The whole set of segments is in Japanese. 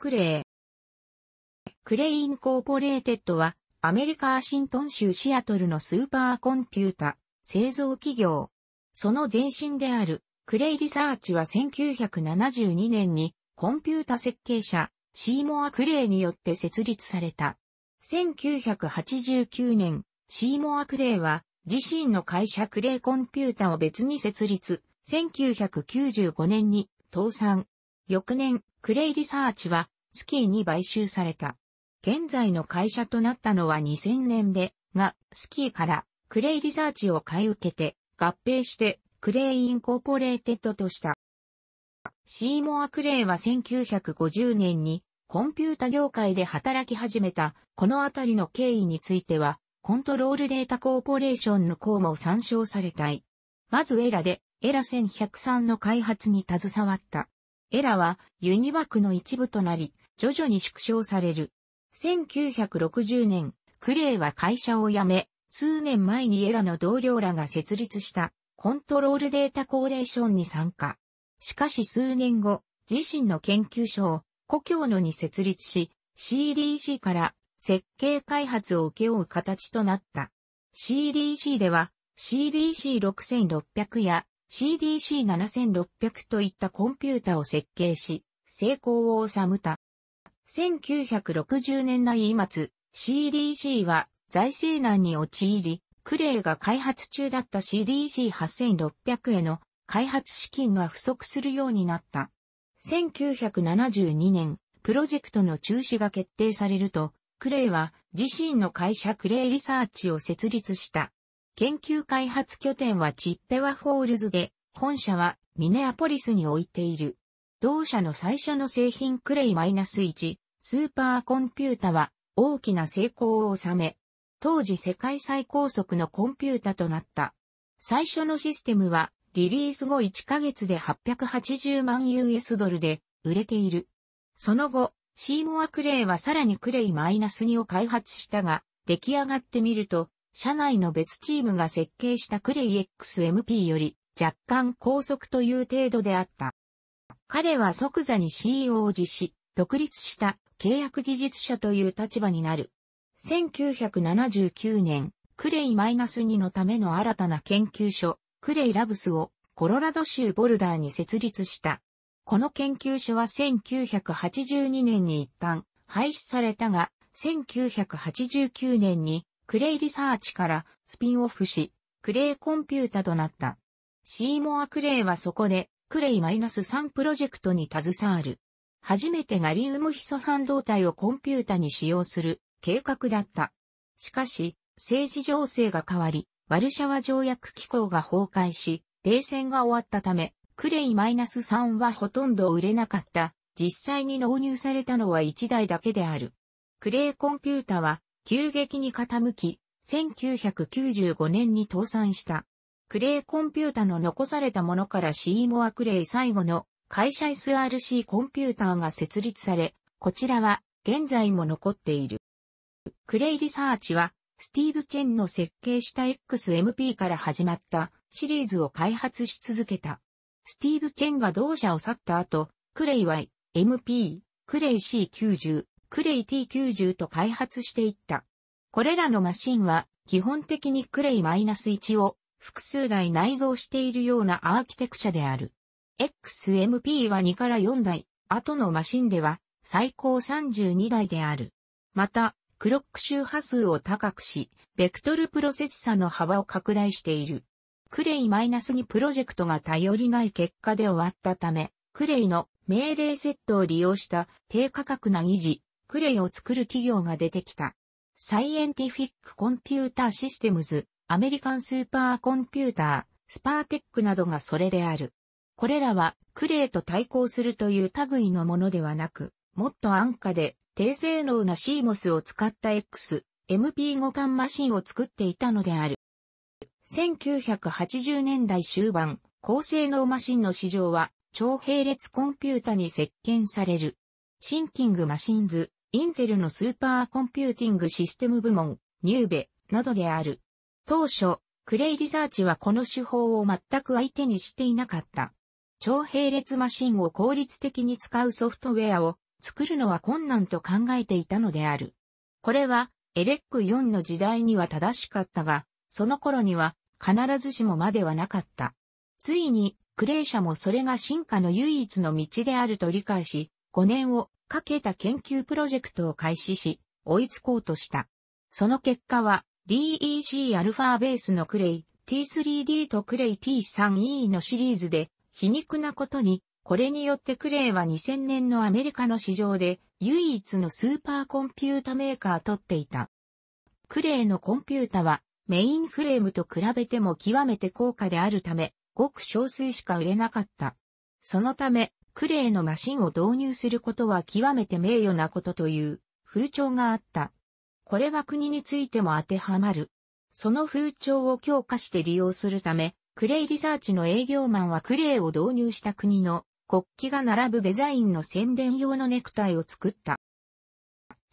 クレイ。クレインコーポレーテッドは、アメリカ・アシントン州シアトルのスーパーコンピュータ、製造企業。その前身である、クレイリサーチは1972年に、コンピュータ設計者、シーモア・クレイによって設立された。1989年、シーモア・クレイは、自身の会社クレイコンピュータを別に設立。1995年に倒産。翌年、クレイリサーチは、スキーに買収された。現在の会社となったのは2000年で、が、スキーからクレイリサーチを買い受けて、合併して、クレイインコーポレーテッドとした。シーモア・クレイは1950年にコンピュータ業界で働き始めた、このあたりの経緯については、コントロールデータコーポレーションの項も参照されたい。まずエラで、エラ1103の開発に携わった。エラはユニバクの一部となり、徐々に縮小される。1960年、クレイは会社を辞め、数年前にエラの同僚らが設立したコントロールデータコーレーションに参加。しかし数年後、自身の研究所を故郷のに設立し、CDC から設計開発を請け負う形となった。CDC では CDC6600 や CDC7600 といったコンピュータを設計し、成功を収めた。1960年代末、CDC は財政難に陥り、クレイが開発中だった CDC8600 への開発資金が不足するようになった。1972年、プロジェクトの中止が決定されると、クレイは自身の会社クレイリサーチを設立した。研究開発拠点はチッペワフォールズで、本社はミネアポリスに置いている。同社の最初の製品クレイ -1、スーパーコンピュータは大きな成功を収め、当時世界最高速のコンピュータとなった。最初のシステムはリリース後1ヶ月で880万 US ドルで売れている。その後、シーモア・クレイはさらにクレイ -2 を開発したが、出来上がってみると、社内の別チームが設計したクレイ XMP より若干高速という程度であった。彼は即座に CEO を辞し、独立した契約技術者という立場になる。1979年、クレイ -2 のための新たな研究所、クレイラブスをコロラド州ボルダーに設立した。この研究所は1982年に一旦廃止されたが、1989年にクレイリサーチからスピンオフし、クレイコンピュータとなった。シーモア・クレイはそこで、クレイマイナス -3 プロジェクトに携わる。初めてガリウムヒ素半導体をコンピュータに使用する計画だった。しかし、政治情勢が変わり、ワルシャワ条約機構が崩壊し、冷戦が終わったため、クレイマイナス -3 はほとんど売れなかった。実際に納入されたのは1台だけである。クレイコンピュータは急激に傾き、1995年に倒産した。クレイコンピュータの残されたものからシーモア・クレイ最後の会社 SRC コンピューターが設立され、こちらは現在も残っている。クレイリサーチは、スティーブ・チェンの設計した XMP から始まったシリーズを開発し続けた。スティーブ・チェンが同社を去った後、クレイは MP、クレイ C90、クレイ T90 と開発していった。これらのマシンは、基本的にクレイ -1 を複数台内蔵しているようなアーキテクチャである。XMP は2から4台、後のマシンでは最高32台である。また、クロック周波数を高くし、ベクトルプロセッサの幅を拡大している。クレイ -2 プロジェクトが頼りない結果で終わったため、クレイの命令セットを利用した低価格な維持、クレイを作る企業が出てきた。サイエンティフィックコンピューターシステムズ、アメリカンスーパーコンピューター、スパーテックなどがそれである。これらはクレイと対抗するという類のものではなく、もっと安価で低性能な CMOS を使った X、MP5 換マシンを作っていたのである。1980年代終盤、高性能マシンの市場は超並列コンピュータに設計される。シンキングマシンズ、インテルのスーパーコンピューティングシステム部門、ニューベ、などである。当初、クレイリサーチはこの手法を全く相手にしていなかった。超並列マシンを効率的に使うソフトウェアを作るのは困難と考えていたのである。これは、エレック4の時代には正しかったが、その頃には必ずしもまではなかった。ついに、クレイ社もそれが進化の唯一の道であると理解し、5年をかけた研究プロジェクトを開始し、追いつこうとした。その結果は、DEGα ベースのクレイ T3D とクレイ T3E のシリーズで、皮肉なことに、これによってクレイは2000年のアメリカの市場で唯一のスーパーコンピュータメーカーとっていた。クレイのコンピュータはメインフレームと比べても極めて高価であるため、ごく少数しか売れなかった。そのため、クレーのマシンを導入することは極めて名誉なことという風潮があった。これは国についても当てはまる。その風潮を強化して利用するため、クレイリサーチの営業マンはクレイを導入した国の国旗が並ぶデザインの宣伝用のネクタイを作った。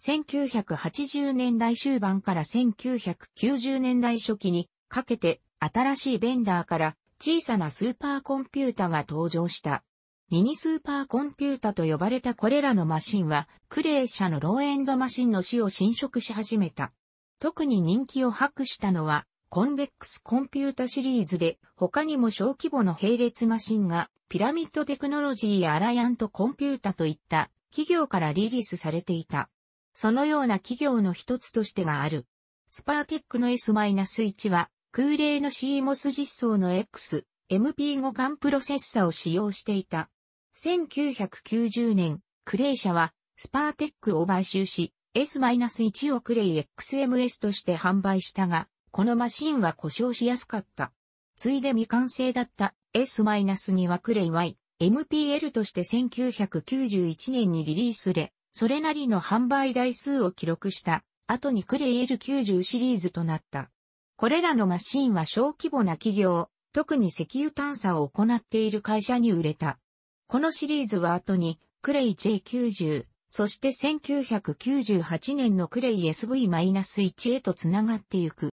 1980年代終盤から1990年代初期にかけて新しいベンダーから小さなスーパーコンピュータが登場した。ミニスーパーコンピュータと呼ばれたこれらのマシンは、クレー社のローエンドマシンの死を侵食し始めた。特に人気を博したのは、コンベックスコンピュータシリーズで、他にも小規模の並列マシンが、ピラミッドテクノロジーやアライアントコンピュータといった企業からリリースされていた。そのような企業の一つとしてがある。スパーテックの S-1 は、空冷の CMOS 実装の X、MP5 ンプロセッサを使用していた。1990年、クレイ社は、スパーテックを買収し、S-1 をクレイ XMS として販売したが、このマシンは故障しやすかった。ついで未完成だった S-2 はクレイ Y、MPL として1991年にリリースで、それなりの販売台数を記録した、後にクレイ L90 シリーズとなった。これらのマシンは小規模な企業、特に石油探査を行っている会社に売れた。このシリーズは後に、クレイ J90、そして1998年のクレイ SV-1 へと繋がってゆく。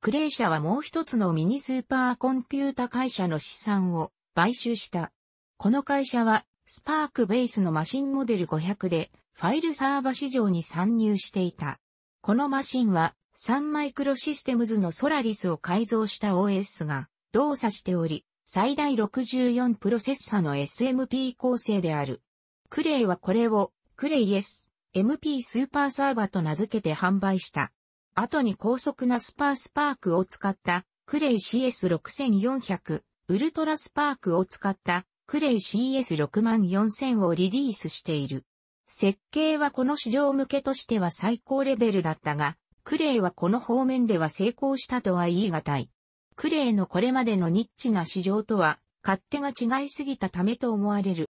クレイ社はもう一つのミニスーパーコンピュータ会社の資産を買収した。この会社はスパークベースのマシンモデル500でファイルサーバ市場に参入していた。このマシンはサンマイクロシステムズのソラリスを改造した OS が動作しており、最大64プロセッサの SMP 構成である。クレイはこれを、クレイ S、MP スーパーサーバーと名付けて販売した。後に高速なスパースパークを使った、クレイ CS6400、ウルトラスパークを使った、クレイ CS64000 をリリースしている。設計はこの市場向けとしては最高レベルだったが、クレイはこの方面では成功したとは言い難い。クレイのこれまでのニッチな市場とは、勝手が違いすぎたためと思われる。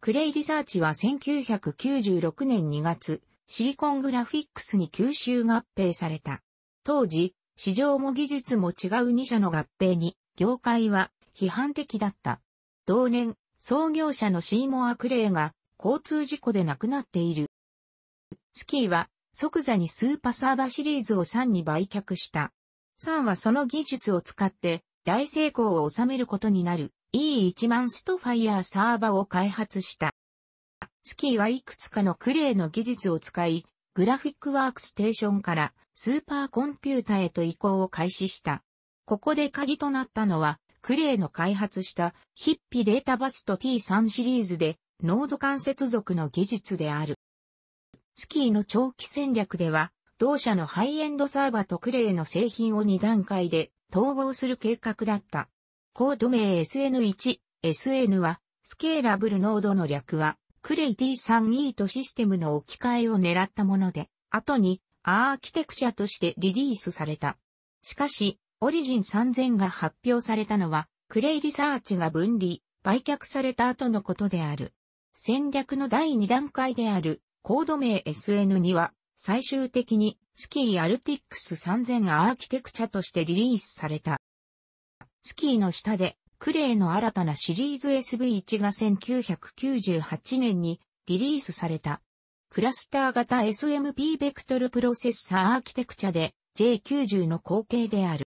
クレイリサーチは1996年2月、シリコングラフィックスに吸収合併された。当時、市場も技術も違う2社の合併に、業界は批判的だった。同年、創業者のシーモア・クレイが交通事故で亡くなっている。スキーは即座にスーパーサーバーシリーズを3に売却した。サンはその技術を使って大成功を収めることになる E1 万ストファイアサーバを開発した。スキーはいくつかのクレイの技術を使い、グラフィックワークステーションからスーパーコンピュータへと移行を開始した。ここで鍵となったのは、クレイの開発したヒッピデータバスト T3 シリーズで、ノード関節属の技術である。スキーの長期戦略では、同社のハイエンドサーバとクレイの製品を2段階で統合する計画だった。コード名 SN1、SN は、スケーラブルノードの略は、クレイ T3E とシステムの置き換えを狙ったもので、後にアーキテクチャとしてリリースされた。しかし、オリジン3000が発表されたのは、クレイリサーチが分離、売却された後のことである。戦略の第2段階である、コード名 SN には、最終的にスキーアルティックス3000アーキテクチャとしてリリースされた。スキーの下でクレイの新たなシリーズ SV1 が1998年にリリースされた。クラスター型 SMP ベクトルプロセッサーアーキテクチャで J90 の後継である。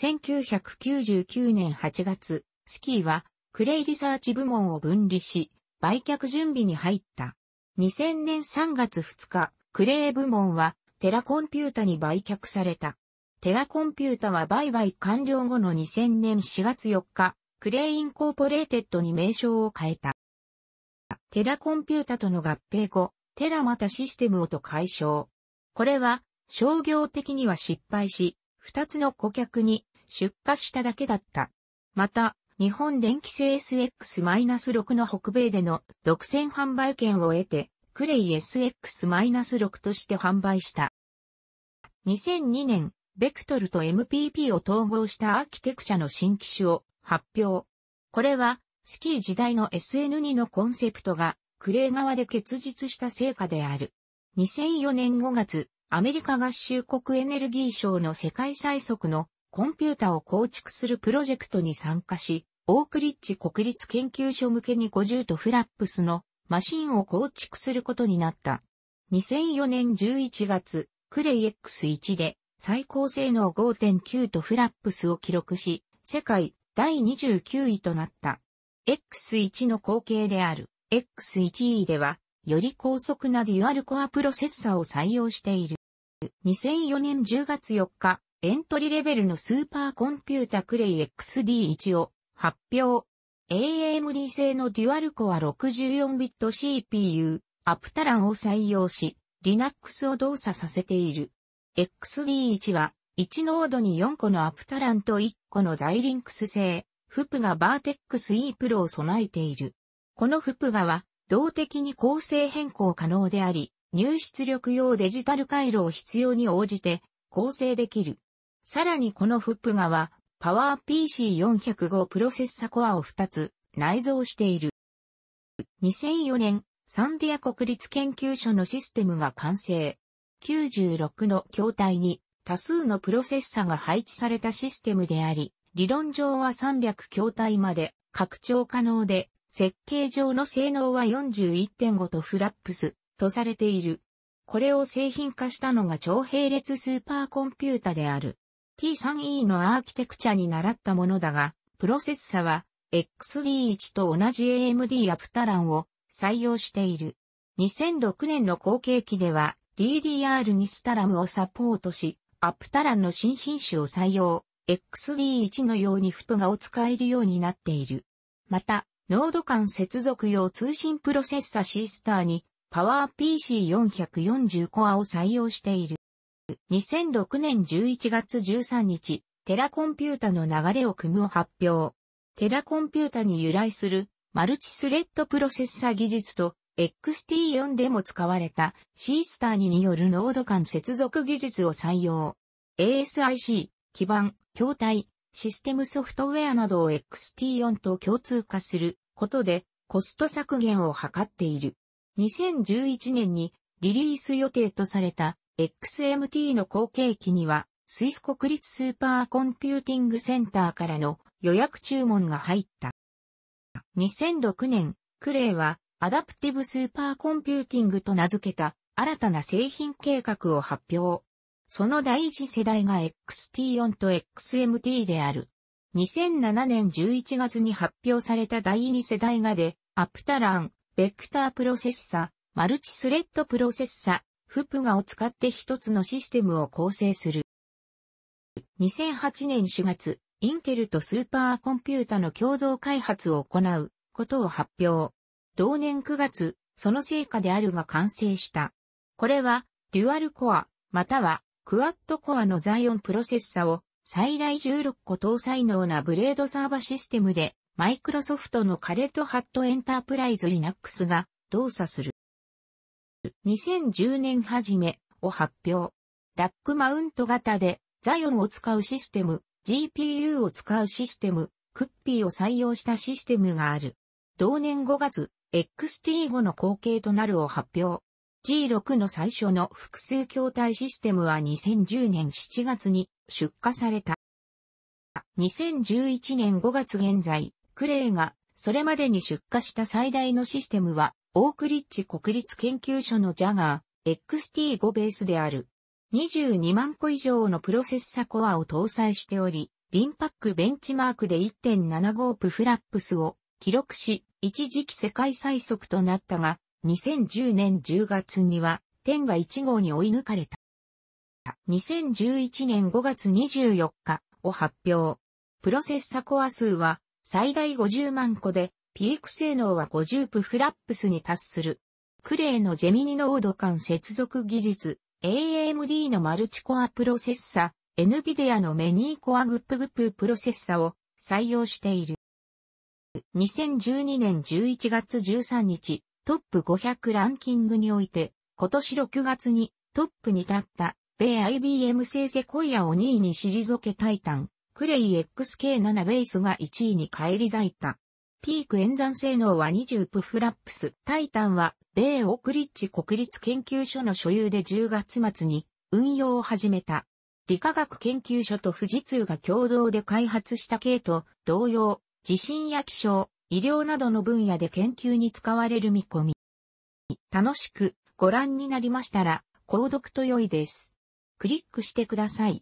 1999年8月、スキーはクレイリサーチ部門を分離し、売却準備に入った。2000年3月2日、クレー部門はテラコンピュータに売却された。テラコンピュータは売買完了後の2000年4月4日、クレイインコーポレーテッドに名称を変えた。テラコンピュータとの合併後、テラまたシステムをと解消。これは商業的には失敗し、二つの顧客に出荷しただけだった。また、日本電気製 SX-6 の北米での独占販売権を得て、クレイ SX-6 として販売した。2002年、ベクトルと MPP を統合したアーキテクチャの新機種を発表。これは、スキー時代の SN2 のコンセプトが、クレイ側で結実した成果である。2004年5月、アメリカ合衆国エネルギー省の世界最速のコンピュータを構築するプロジェクトに参加し、オークリッチ国立研究所向けに50とフラップスのマシンを構築することになった。2004年11月、クレイ X1 で最高性能5.9とフラップスを記録し、世界第29位となった。X1 の後継である X1E では、より高速なデュアルコアプロセッサーを採用している。2004年10月4日、エントリーレベルのスーパーコンピュータクレイ XD1 を発表。AMD 製のデュアルコア 64bit CPU、アプタランを採用し、Linux を動作させている。XD1 は、1ノードに4個のアプタランと1個のザイリンクス製、フプガバーテックス E プロを備えている。このフプガは、動的に構成変更可能であり、入出力用デジタル回路を必要に応じて構成できる。さらにこのフプガはパワー PC405 プロセッサコアを2つ内蔵している。2004年、サンディア国立研究所のシステムが完成。96の筐体に多数のプロセッサが配置されたシステムであり、理論上は300筐体まで拡張可能で、設計上の性能は41.5とフラップスとされている。これを製品化したのが超並列スーパーコンピュータである。T3E のアーキテクチャに習ったものだが、プロセッサは XD1 と同じ AMD アプタランを採用している。2006年の後継機では DDR2 スタラムをサポートし、アプタランの新品種を採用、XD1 のようにフプガを使えるようになっている。また、ノード間接続用通信プロセッサ C スターに、パワー PC440 コアを採用している。2006年11月13日、テラコンピュータの流れを組むを発表。テラコンピュータに由来するマルチスレッドプロセッサ技術と XT4 でも使われたシースター2によるノード間接続技術を採用。ASIC、基盤、筐体、システムソフトウェアなどを XT4 と共通化することでコスト削減を図っている。2011年にリリース予定とされた XMT の後継機には、スイス国立スーパーコンピューティングセンターからの予約注文が入った。2006年、クレイはアダプティブスーパーコンピューティングと名付けた新たな製品計画を発表。その第一世代が XT4 と XMT である。2007年11月に発表された第二世代がで、アプタラン、ベクタープロセッサ、マルチスレッドプロセッサ、フプガを使って一つのシステムを構成する。2008年4月、インテルとスーパーコンピュータの共同開発を行うことを発表。同年9月、その成果であるが完成した。これは、デュアルコア、または、クワッドコアのザイオンプロセッサを最大16個搭載能なブレードサーバシステムで、マイクロソフトのカレットハットエンタープライズ Linux が動作する。2010年初めを発表。ラックマウント型でザヨンを使うシステム、GPU を使うシステム、クッピーを採用したシステムがある。同年5月、XT5 の後継となるを発表。G6 の最初の複数筐体システムは2010年7月に出荷された。2011年5月現在、クレイがそれまでに出荷した最大のシステムはオークリッチ国立研究所のジャガー XT5 ベースである。22万個以上のプロセッサコアを搭載しており、リンパックベンチマークで1.75プフラップスを記録し、一時期世界最速となったが、2010年10月には、天が1号に追い抜かれた。2011年5月24日を発表。プロセッサコア数は最大50万個でピーク性能は50プフラップスに達する。クレイのジェミニノード間接続技術、AMD のマルチコアプロセッサ、NVIDIA のメニーコアグップグッププロセッサを採用している。2012年11月13日、トップ500ランキングにおいて、今年6月にトップに立った、米 IBM 製セコイアを2位に退けタイタン、クレイ XK7 ベースが1位に返り咲いた。ピーク演算性能は20プフラップス。タイタンは、米オクリッチ国立研究所の所有で10月末に運用を始めた。理化学研究所と富士通が共同で開発した系と同様、地震や気象、医療などの分野で研究に使われる見込み。楽しくご覧になりましたら、購読と良いです。クリックしてください。